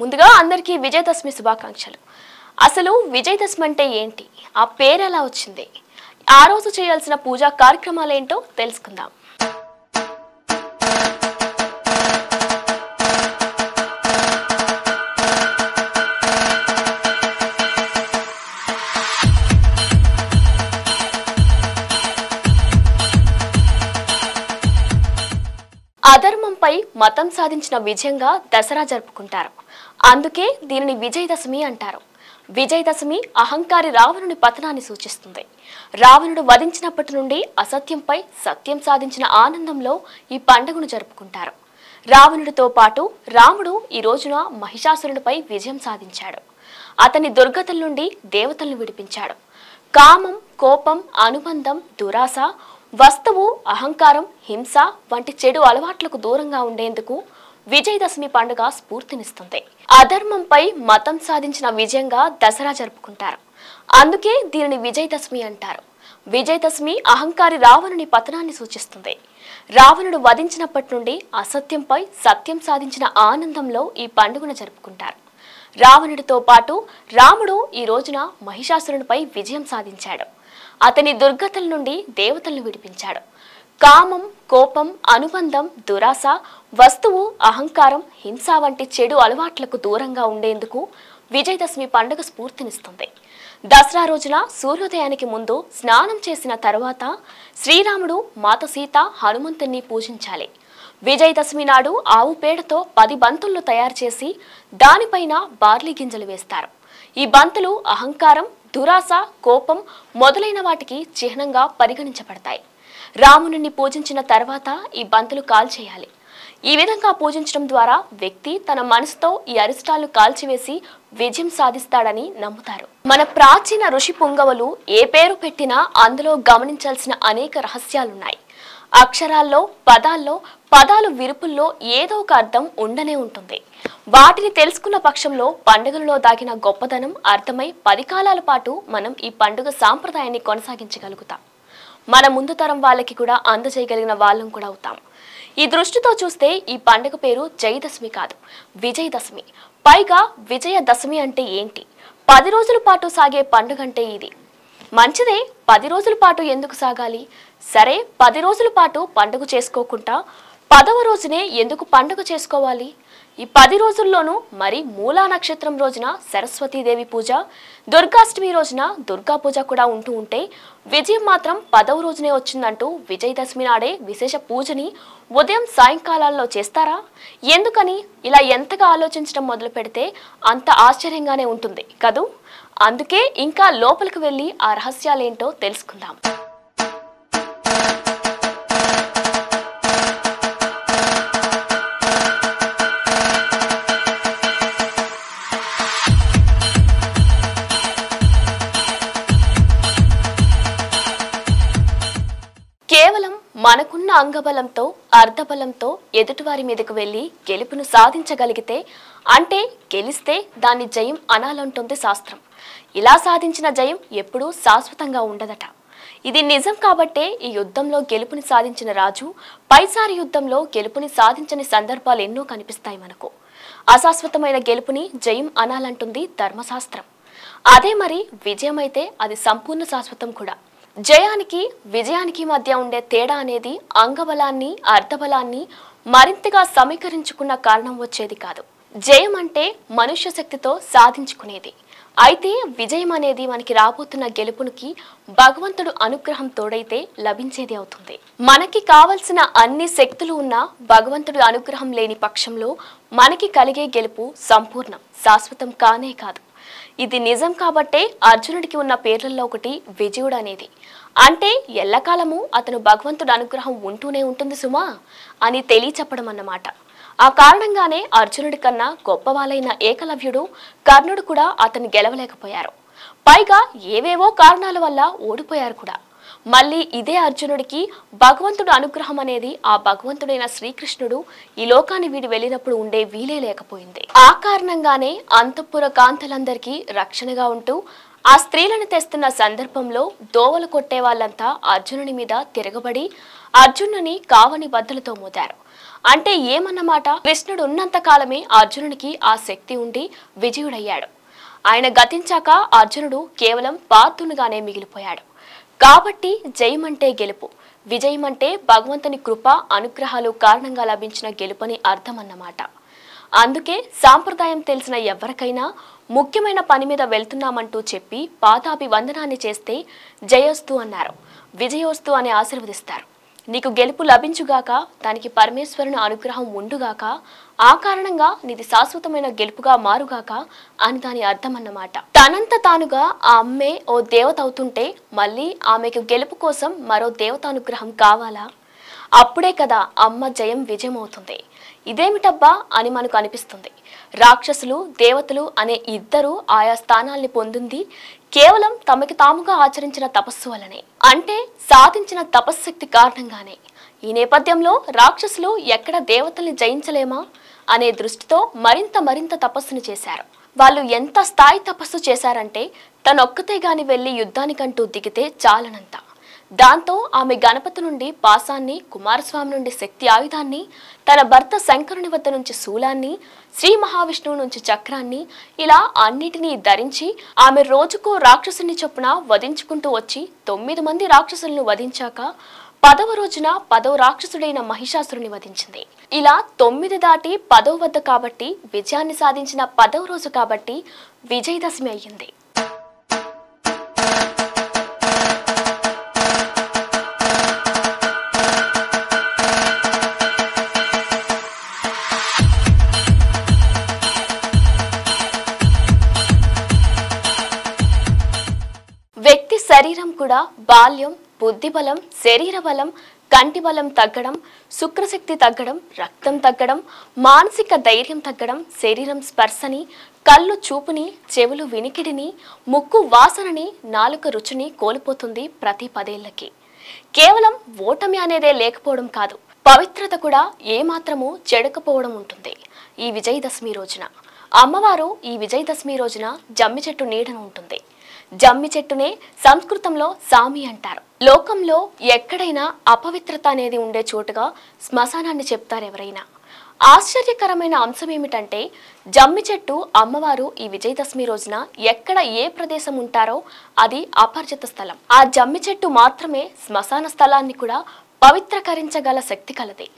ముందుగా అందరికీ విజయదశమి శుభాకాంక్షలు అసలు విజయదశమి అంటే ఏంటి ఆ పేరు ఎలా వచ్చింది ఆ రోజు చేయాల్సిన పూజా కార్యక్రమాలు ఏంటో తెలుసుకుందాం అధర్మంపై మతం సాధించిన విజయంగా దసరా జరుపుకుంటారు అందుకే దీనిని విజయదశమి అంటారు విజయదశమి అహంకారి రావణుని పతనాన్ని సూచిస్తుంది రావణుడు వధించినప్పటి నుండి అసత్యంపై సత్యం సాధించిన ఆనందంలో ఈ పండుగను జరుపుకుంటారు రావణుడితో పాటు రాముడు ఈ రోజున మహిషాసురుడిపై విజయం సాధించాడు అతని దుర్గతల నుండి దేవతలను విడిపించాడు కామం కోపం అనుబంధం దురాశ వస్తువు అహంకారం హింస వంటి చెడు అలవాట్లకు దూరంగా ఉండేందుకు విజయదశమి పండుగ స్ఫూర్తినిస్తుంది అధర్మంపై మతం సాధించిన విజయంగా దసరా జరుపుకుంటారు అందుకే దీనిని విజయదశమి అంటారు విజయదశమి అహంకారి రావణుని పతనాన్ని సూచిస్తుంది రావణుడు వధించినప్పటి నుండి అసత్యంపై సత్యం సాధించిన ఆనందంలో ఈ పండుగను జరుపుకుంటారు రావణుడితో పాటు రాముడు ఈ రోజున మహిషాసురునిపై విజయం సాధించాడు అతని దుర్గతల నుండి దేవతలను విడిపించాడు కామం కోపం అనుబంధం దురాశ వస్తువు అహంకారం హింస వంటి చెడు అలవాట్లకు దూరంగా ఉండేందుకు విజయదశమి పండుగ స్ఫూర్తినిస్తుంది దసరా రోజున సూర్యోదయానికి ముందు స్నానం చేసిన తర్వాత శ్రీరాముడు మాత సీత హనుమంతుణ్ణి పూజించాలి విజయదశమి నాడు ఆవు పేడతో పది బంతులను తయారు చేసి దానిపైన బార్లీ గింజలు వేస్తారు ఈ బంతులు అహంకారం దురాశ కోపం మొదలైన వాటికి చిహ్నంగా పరిగణించబడతాయి రాముని పూజించిన తర్వాత ఈ బంతులు కాల్చేయాలి ఈ విధంగా పూజించడం ద్వారా వ్యక్తి తన మనసుతో ఈ అరిష్టాలు కాల్చివేసి విజయం సాధిస్తాడని నమ్ముతారు మన ప్రాచీన ఋషి పుంగవలు ఏ పేరు పెట్టినా అందులో గమనించాల్సిన అనేక రహస్యాలున్నాయి అక్షరాల్లో పదాల్లో పదాలు విరుపుల్లో ఏదో ఒక అర్థం ఉండనే ఉంటుంది వాటిని తెలుసుకున్న పక్షంలో పండుగలలో దాగిన గొప్పదనం అర్థమై పది కాలాల పాటు మనం ఈ పండుగ సాంప్రదాయాన్ని కొనసాగించగలుగుతాం మన ముందు తరం వాళ్ళకి కూడా అందజేయగలిగిన వాళ్ళం కూడా అవుతాం ఈ దృష్టితో చూస్తే ఈ పండుగ పేరు జయదశమి కాదు విజయదశమి పైగా విజయదశమి అంటే ఏంటి పది రోజుల పాటు సాగే పండుగ అంటే ఇది మంచిదే పది రోజుల పాటు ఎందుకు సాగాలి సరే పది రోజుల పాటు పండుగ చేసుకోకుండా పదవ రోజునే ఎందుకు పండుగ చేసుకోవాలి ఈ పది రోజుల్లోనూ మరి మూలా నక్షత్రం రోజున సరస్వతీదేవి పూజ దుర్గాష్టమి రోజున దుర్గా పూజ కూడా ఉంటూ ఉంటే విజయం మాత్రం పదవ రోజునే వచ్చిందంటూ విజయదశమి నాడే విశేష పూజని ఉదయం సాయంకాలాల్లో చేస్తారా ఎందుకని ఇలా ఎంతగా ఆలోచించడం మొదలు పెడితే అంత ఆశ్చర్యంగానే ఉంటుంది కదూ అందుకే ఇంకా లోపలికి వెళ్ళి ఆ రహస్యాలేంటో తెలుసుకుందాం అంగబలంతో అర్ధబలంతో ఎదుటివారి మీదకు వెళ్లి గెలుపును సాధించగలిగితే అంటే గెలిస్తే దాన్ని జయం అనాలంటుంది శాస్త్రం ఇలా సాధించిన జయం ఎప్పుడూ శాశ్వతంగా ఉండదట ఇది నిజం కాబట్టే ఈ యుద్ధంలో గెలుపుని సాధించిన రాజు పైసారి యుద్ధంలో గెలుపుని సాధించని సందర్భాలు ఎన్నో కనిపిస్తాయి మనకు అశాశ్వతమైన గెలుపుని జయం అనాలంటుంది ధర్మశాస్త్రం అదే మరి విజయమైతే అది సంపూర్ణ శాశ్వతం కూడా జయానికి విజయానికి మధ్య ఉండే తేడా అనేది అంగబలాన్ని అర్థబలాన్ని మరింతగా సమీకరించుకున్న కారణం వచ్చేది కాదు జయం అంటే మనుష్య శక్తితో సాధించుకునేది అయితే విజయం అనేది మనకి రాబోతున్న గెలుపునికి భగవంతుడు అనుగ్రహం తోడైతే లభించేది అవుతుంది మనకి కావలసిన అన్ని శక్తులు ఉన్నా భగవంతుడు అనుగ్రహం లేని పక్షంలో మనకి కలిగే గెలుపు సంపూర్ణం శాశ్వతం కానే కాదు ఇది నిజం కాబట్టే అర్జునుడికి ఉన్న పేర్లలో ఒకటి విజయుడు అనేది అంటే ఎల్లకాలము అతను భగవంతుడు అనుగ్రహం ఉంటూనే ఉంటుంది సుమా అని తెలియచెప్పడం అన్నమాట ఆ కారణంగానే అర్జునుడి కన్నా గొప్పవాలైన ఏకలవ్యుడు కర్ణుడు కూడా అతను గెలవలేకపోయారు పైగా ఏవేవో కారణాల వల్ల ఓడిపోయారు కూడా మళ్ళీ ఇదే అర్జునుడికి భగవంతుడు అనుగ్రహం అనేది ఆ భగవంతుడైన శ్రీకృష్ణుడు ఈ లోకాన్ని వీడి వెళ్ళినప్పుడు ఉండే వీలే లేకపోయింది ఆ కారణంగానే అంతఃపుర కాంతలందరికీ రక్షణగా ఉంటూ ఆ స్త్రీలను తెస్తున్న సందర్భంలో దోవలు కొట్టే వాళ్ళంతా అర్జునుని మీద తిరగబడి అర్జునుని కావని బద్దలతో మోతారు అంటే ఏమన్నమాట కృష్ణుడు ఉన్నంత కాలమే అర్జునునికి ఆ శక్తి ఉండి విజయుడయ్యాడు ఆయన గతించాక అర్జునుడు కేవలం పార్థునుగానే మిగిలిపోయాడు కాబట్టి జయమంటే గెలుపు విజయమంటే భగవంతుని కృప అనుగ్రహాలు కారణంగా లభించిన గెలుపని అర్థమన్నమాట అందుకే సాంప్రదాయం తెలిసిన ఎవరికైనా ముఖ్యమైన పని మీద వెళ్తున్నామంటూ చెప్పి పాదాభివందనాన్ని చేస్తే జయోస్తు అన్నారు విజయోస్తు అని ఆశీర్వదిస్తారు నీకు గెలుపు లభించుగాక దానికి పరమేశ్వరుని అనుగ్రహం ఉండుగాక ఆ కారణంగా నీది శాశ్వతమైన గెలుపుగా మారుగాక అని దాని అర్థం అన్నమాట తనంత తానుగా ఆ అమ్మే ఓ దేవత అవుతుంటే మళ్ళీ ఆమెకు గెలుపు కోసం మరో దేవత అనుగ్రహం కావాలా అప్పుడే కదా అమ్మ జయం విజయం అవుతుంది ఇదేమిటబ్బా అని మనకు అనిపిస్తుంది రాక్షసులు దేవతలు అనే ఇద్దరు ఆయా స్థానాల్ని పొందింది కేవలం తమకి తాముగా ఆచరించిన తపస్సు వలనే అంటే సాధించిన తపశక్తి కారణంగానే ఈ నేపథ్యంలో రాక్షసులు ఎక్కడ దేవతల్ని జయించలేమా అనే దృష్టితో మరింత మరింత తపస్సును చేశారు వాళ్ళు ఎంత స్థాయి తపస్సు చేశారంటే తనొక్కతే గాని వెళ్ళి యుద్ధానికంటూ దిగితే చాలనంత దాంతో ఆమె గణపతి నుండి పాసాన్ని కుమారస్వామి నుండి శక్తి ఆయుధాన్ని తన భర్త శంకరుని వద్ద నుంచి శూలాన్ని శ్రీ మహావిష్ణువు నుంచి చక్రాన్ని ఇలా అన్నిటినీ ధరించి ఆమె రోజుకో రాక్షసుని చొప్పున వధించుకుంటూ వచ్చి తొమ్మిది మంది రాక్షసులను వధించాక పదవ రోజున పదవ రాక్షసుడైన మహిషాసురుని వధించింది ఇలా తొమ్మిది దాటి పదవ వద్ద కాబట్టి విజయాన్ని సాధించిన పదవ రోజు కాబట్టి విజయదశమి అయ్యింది శరీరం కూడా బాల్యం బుద్ధిబలం శరీర బలం కంటి బలం తగ్గడం శుక్రశక్తి తగ్గడం రక్తం తగ్గడం మానసిక ధైర్యం తగ్గడం శరీరం స్పర్శని కళ్ళు చూపుని చెవులు వినికిడిని ముక్కు వాసనని నాలుక రుచిని కోల్పోతుంది ప్రతి పదేళ్లకి కేవలం ఓటమి అనేదే లేకపోవడం కాదు పవిత్రత కూడా ఏమాత్రమూ చెడకపోవడం ఉంటుంది ఈ విజయదశమి రోజున అమ్మవారు ఈ విజయదశమి రోజున జమ్మి చెట్టు నీడను ఉంటుంది జమ్మి చెట్టునే సంస్కృతంలో సామి అంటారు లోకంలో ఎక్కడైనా అపవిత్రత అనేది ఉండే చోటుగా శ్మశానాన్ని చెప్తారు ఎవరైనా ఆశ్చర్యకరమైన అంశం ఏమిటంటే జమ్మి చెట్టు అమ్మవారు ఈ విజయదశమి రోజున ఎక్కడ ఏ ప్రదేశం ఉంటారో అది అపరిచిత స్థలం ఆ జమ్మి చెట్టు మాత్రమే శ్మశాన స్థలాన్ని కూడా పవిత్రకరించగల శక్తి కలది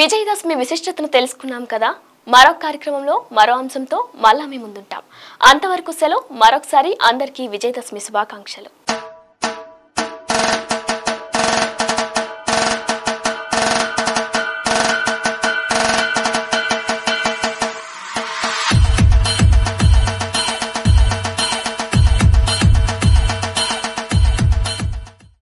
విజయదశమి విశిష్టతను తెలుసుకున్నాం కదా మరొక కార్యక్రమంలో మరో అంశంతో మళ్ళా మీ ముందుంటాం అంతవరకు సెలవు మరొకసారి అందరికీ విజయదశమి శుభాకాంక్షలు